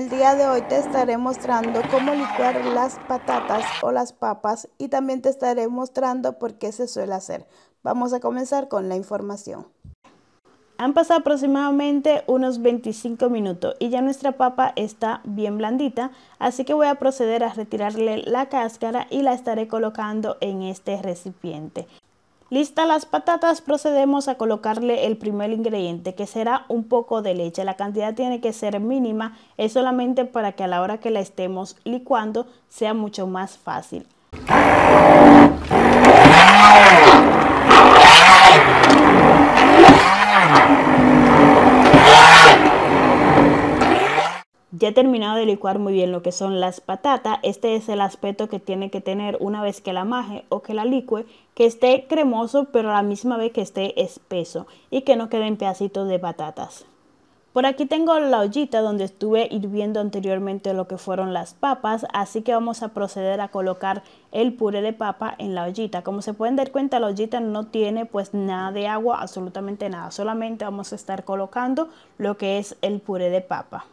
el día de hoy te estaré mostrando cómo licuar las patatas o las papas y también te estaré mostrando por qué se suele hacer. Vamos a comenzar con la información. Han pasado aproximadamente unos 25 minutos y ya nuestra papa está bien blandita, así que voy a proceder a retirarle la cáscara y la estaré colocando en este recipiente. Lista las patatas, procedemos a colocarle el primer ingrediente que será un poco de leche. La cantidad tiene que ser mínima, es solamente para que a la hora que la estemos licuando sea mucho más fácil. Ya he terminado de licuar muy bien lo que son las patatas. Este es el aspecto que tiene que tener una vez que la maje o que la licue, que esté cremoso pero a la misma vez que esté espeso y que no queden pedacitos de patatas. Por aquí tengo la ollita donde estuve hirviendo anteriormente lo que fueron las papas, así que vamos a proceder a colocar el puré de papa en la ollita. Como se pueden dar cuenta, la ollita no tiene pues nada de agua, absolutamente nada, solamente vamos a estar colocando lo que es el puré de papa.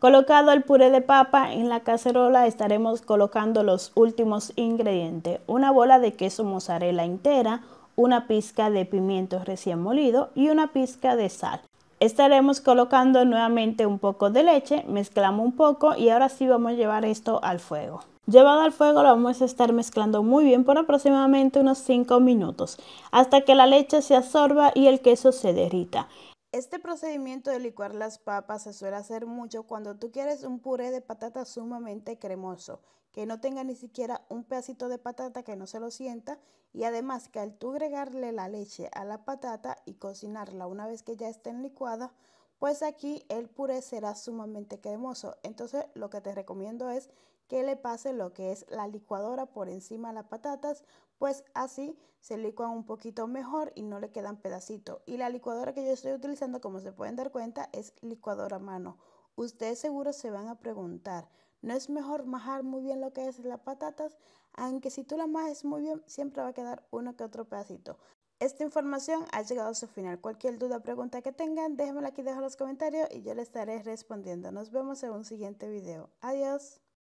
Colocado el puré de papa en la cacerola estaremos colocando los últimos ingredientes. Una bola de queso mozzarella entera, una pizca de pimiento recién molido y una pizca de sal. Estaremos colocando nuevamente un poco de leche, mezclamos un poco y ahora sí vamos a llevar esto al fuego. Llevado al fuego lo vamos a estar mezclando muy bien por aproximadamente unos 5 minutos hasta que la leche se absorba y el queso se derrita. Este procedimiento de licuar las papas se suele hacer mucho cuando tú quieres un puré de patata sumamente cremoso, que no tenga ni siquiera un pedacito de patata que no se lo sienta y además que al tú agregarle la leche a la patata y cocinarla una vez que ya esté licuada, pues aquí el puré será sumamente cremoso. Entonces lo que te recomiendo es que le pase lo que es la licuadora por encima de las patatas, pues así se licuan un poquito mejor y no le quedan pedacitos. Y la licuadora que yo estoy utilizando, como se pueden dar cuenta, es licuadora a mano. Ustedes seguro se van a preguntar, ¿no es mejor majar muy bien lo que es las patatas? Aunque si tú las majes muy bien, siempre va a quedar uno que otro pedacito. Esta información ha llegado a su final. Cualquier duda o pregunta que tengan, déjenmela aquí dejo en los comentarios y yo les estaré respondiendo. Nos vemos en un siguiente video. Adiós.